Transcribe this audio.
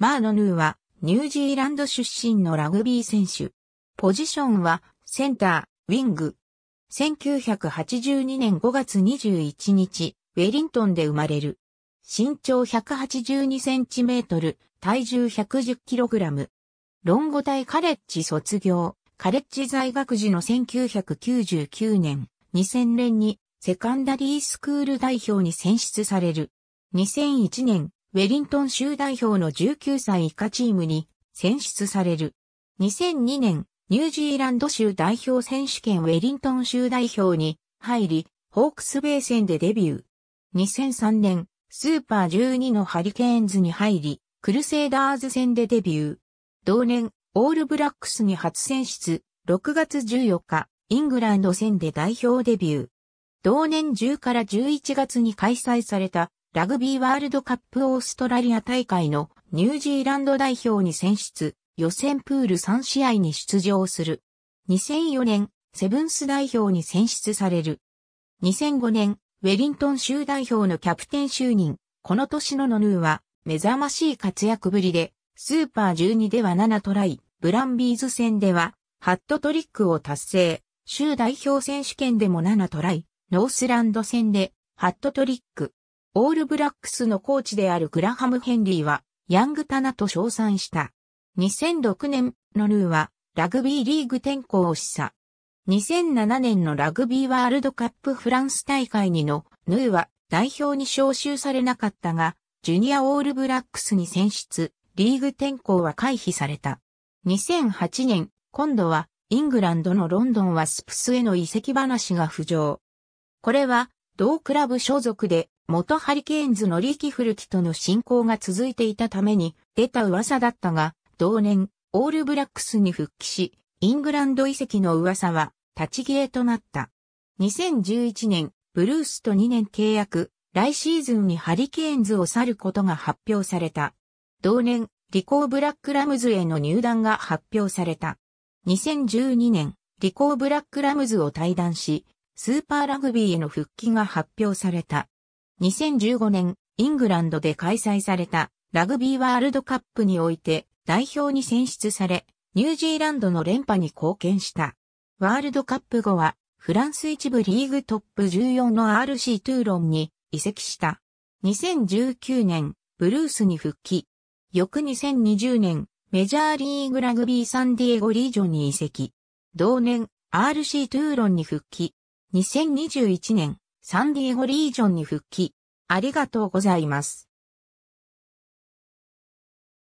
マーノヌーはニュージーランド出身のラグビー選手。ポジションはセンター、ウィング。1982年5月21日、ウェリントンで生まれる。身長182センチメートル、体重110キログラム。ロンゴ大カレッジ卒業、カレッジ在学時の1999年、2000年にセカンダリースクール代表に選出される。2001年、ウェリントン州代表の19歳以下チームに選出される。2002年、ニュージーランド州代表選手権ウェリントン州代表に入り、ホークスベイ戦でデビュー。2003年、スーパー12のハリケーンズに入り、クルセイダーズ戦でデビュー。同年、オールブラックスに初選出、6月14日、イングランド戦で代表デビュー。同年10から11月に開催されたラグビーワールドカップオーストラリア大会のニュージーランド代表に選出、予選プール3試合に出場する。2004年、セブンス代表に選出される。2005年、ウェリントン州代表のキャプテン就任。この年のノヌーは、目覚ましい活躍ぶりで、スーパー12では7トライ、ブランビーズ戦では、ハットトリックを達成、州代表選手権でも7トライ、ノースランド戦で、ハットトリック。オールブラックスのコーチであるグラハム・ヘンリーは、ヤングタナと称賛した。2006年のルーは、ラグビーリーグ転向を示唆。2007年のラグビーワールドカップフランス大会にのヌーは代表に招集されなかったが、ジュニアオールブラックスに選出、リーグ転向は回避された。2008年、今度はイングランドのロンドンワスプスへの移籍話が浮上。これは、同クラブ所属で元ハリケーンズのリキ・フルキとの親交が続いていたために出た噂だったが、同年、オールブラックスに復帰し、イングランド遺跡の噂は立ち消えとなった。2011年、ブルースと2年契約、来シーズンにハリケーンズを去ることが発表された。同年、リコーブラックラムズへの入団が発表された。2012年、リコーブラックラムズを退団し、スーパーラグビーへの復帰が発表された。2015年、イングランドで開催されたラグビーワールドカップにおいて代表に選出され、ニュージーランドの連覇に貢献した。ワールドカップ後は、フランス一部リーグトップ14の RC トゥーロンに移籍した。2019年、ブルースに復帰。翌2020年、メジャーリーグラグビーサンディエゴリージョンに移籍。同年、RC トゥーロンに復帰。2021年、サンディエゴリージョンに復帰。ありがとうございます。